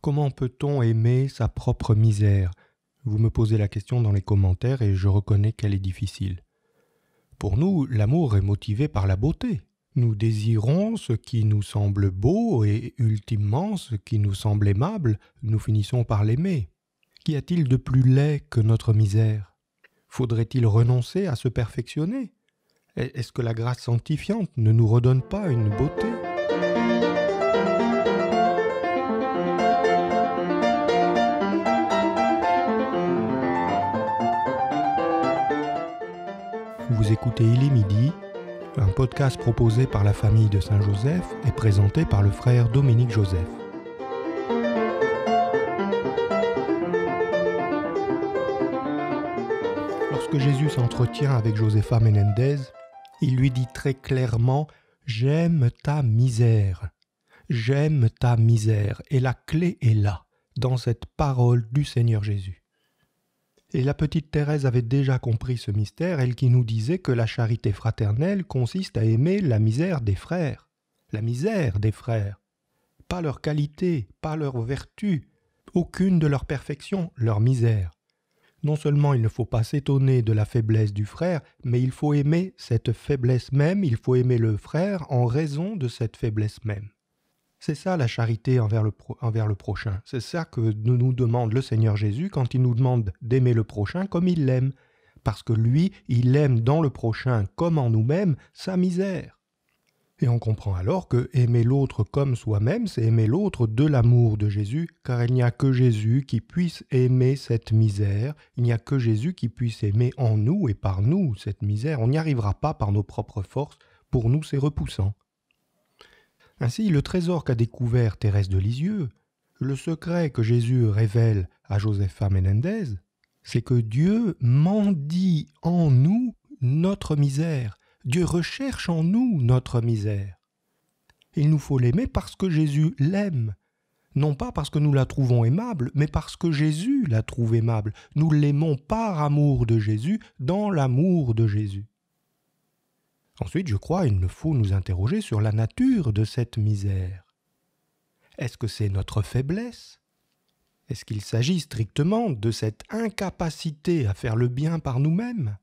Comment peut-on aimer sa propre misère Vous me posez la question dans les commentaires et je reconnais qu'elle est difficile. Pour nous, l'amour est motivé par la beauté. Nous désirons ce qui nous semble beau et ultimement ce qui nous semble aimable, nous finissons par l'aimer. Qu'y a-t-il de plus laid que notre misère Faudrait-il renoncer à se perfectionner e-, Est-ce que la grâce sanctifiante ne nous redonne pas une beauté Vous écoutez Il est midi, un podcast proposé par la famille de Saint-Joseph et présenté par le frère Dominique Joseph. Lorsque Jésus s'entretient avec Josepha Menendez, il lui dit très clairement J'aime ta misère. J'aime ta misère. Et la clé est là, dans cette parole du Seigneur Jésus. Et la petite Thérèse avait déjà compris ce mystère, elle qui nous disait que la charité fraternelle consiste à aimer la misère des frères. La misère des frères. Pas leurs qualités, pas leurs vertus, aucune de leurs perfections, leur misère. Non seulement il ne faut pas s'étonner de la faiblesse du frère, mais il faut aimer cette faiblesse même, il faut aimer le frère en raison de cette faiblesse même. C'est ça la charité envers le, prochain. C'est ça que nous demande le Seigneur Jésus quand il nous demande d'aimer le prochain comme il l'aime. Parce que lui, il aime dans le prochain comme en nous-mêmes sa misère. Et on comprend alors que aimer l'autre comme soi-même, c'est aimer l'autre de l'amour de Jésus, car il n'y a que Jésus qui puisse aimer cette misère, il n'y a que Jésus qui puisse aimer en nous et par nous cette misère. On n'y arrivera pas par nos propres forces, pour nous c'est repoussant. Ainsi, le trésor qu'a découvert Thérèse de Lisieux, le secret que Jésus révèle à Josepha Menendez, c'est que Dieu mendie en nous notre misère. Dieu recherche en nous notre misère. Il nous faut l'aimer parce que Jésus l'aime, non pas parce que nous la trouvons aimable, mais parce que Jésus la trouve aimable. Nous l'aimons par amour de Jésus, dans l'amour de Jésus. Ensuite, je crois, il nous faut nous interroger sur la nature de cette misère. Est-ce que c'est notre faiblesse Est-ce qu'il s'agit strictement de cette incapacité à faire le bien par nous-mêmes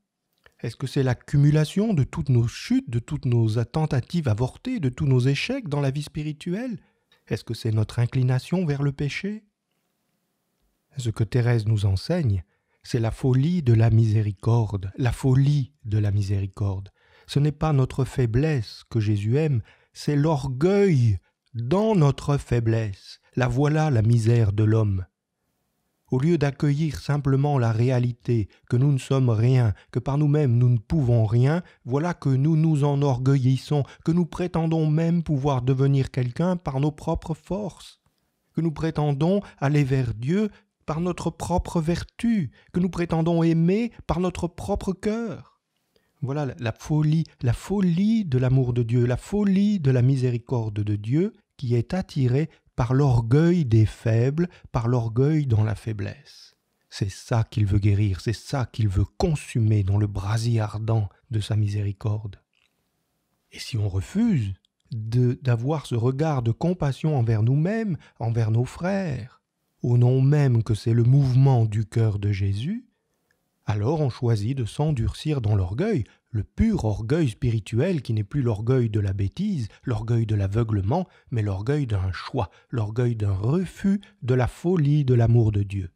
Est-ce que c'est l'accumulation de toutes nos chutes, de toutes nos tentatives avortées, de tous nos échecs dans la vie spirituelle Est-ce que c'est notre inclination vers le péché Ce que Thérèse nous enseigne, c'est la folie de la miséricorde, la folie de la miséricorde. Ce n'est pas notre faiblesse que Jésus aime, c'est l'orgueil dans notre faiblesse. La voilà la misère de l'homme. Au lieu d'accueillir simplement la réalité que nous ne sommes rien, que par nous-mêmes nous ne pouvons rien, voilà que nous nous enorgueillissons, que nous prétendons même pouvoir devenir quelqu'un par nos propres forces, que nous prétendons aller vers Dieu par notre propre vertu, que nous prétendons aimer par notre propre cœur. Voilà la folie, la folie de l'amour de Dieu, la folie de la miséricorde de Dieu qui est attirée par l'orgueil des faibles, par l'orgueil dans la faiblesse. C'est ça qu'il veut guérir, c'est ça qu'il veut consumer dans le brasier ardent de sa miséricorde. Et si on refuse d'avoir ce regard de compassion envers nous-mêmes, envers nos frères, au nom même que c'est le mouvement du cœur de Jésus, alors on choisit de s'endurcir dans l'orgueil, le pur orgueil spirituel qui n'est plus l'orgueil de la bêtise, l'orgueil de l'aveuglement, mais l'orgueil d'un choix, l'orgueil d'un refus de la folie de l'amour de Dieu.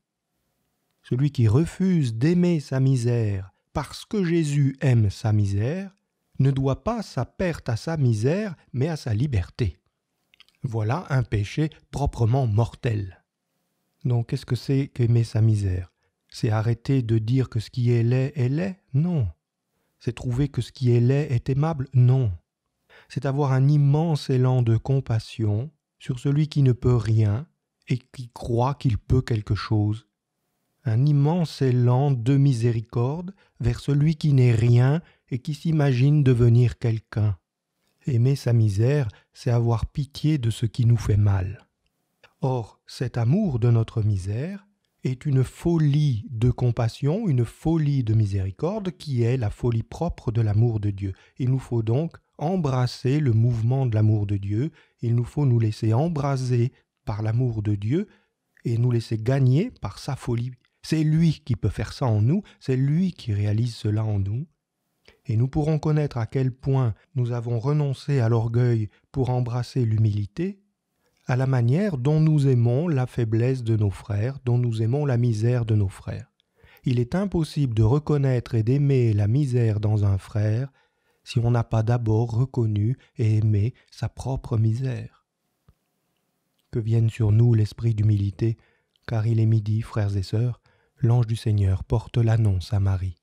Celui qui refuse d'aimer sa misère parce que Jésus aime sa misère, ne doit pas sa perte à sa misère, mais à sa liberté. Voilà un péché proprement mortel. Donc qu'est-ce que c'est qu'aimer sa misère c'est arrêter de dire que ce qui est laid est laid Non. C'est trouver que ce qui est laid est aimable Non. C'est avoir un immense élan de compassion sur celui qui ne peut rien et qui croit qu'il peut quelque chose. Un immense élan de miséricorde vers celui qui n'est rien et qui s'imagine devenir quelqu'un. Aimer sa misère, c'est avoir pitié de ce qui nous fait mal. Or, cet amour de notre misère, est une folie de compassion, une folie de miséricorde qui est la folie propre de l'amour de Dieu. Il nous faut donc embrasser le mouvement de l'amour de Dieu, il nous faut nous laisser embraser par l'amour de Dieu et nous laisser gagner par sa folie. C'est lui qui peut faire ça en nous, c'est lui qui réalise cela en nous. Et nous pourrons connaître à quel point nous avons renoncé à l'orgueil pour embrasser l'humilité, à la manière dont nous aimons la faiblesse de nos frères, dont nous aimons la misère de nos frères. Il est impossible de reconnaître et d'aimer la misère dans un frère si on n'a pas d'abord reconnu et aimé sa propre misère. Que vienne sur nous l'esprit d'humilité, car il est midi, frères et sœurs, l'ange du Seigneur porte l'annonce à Marie.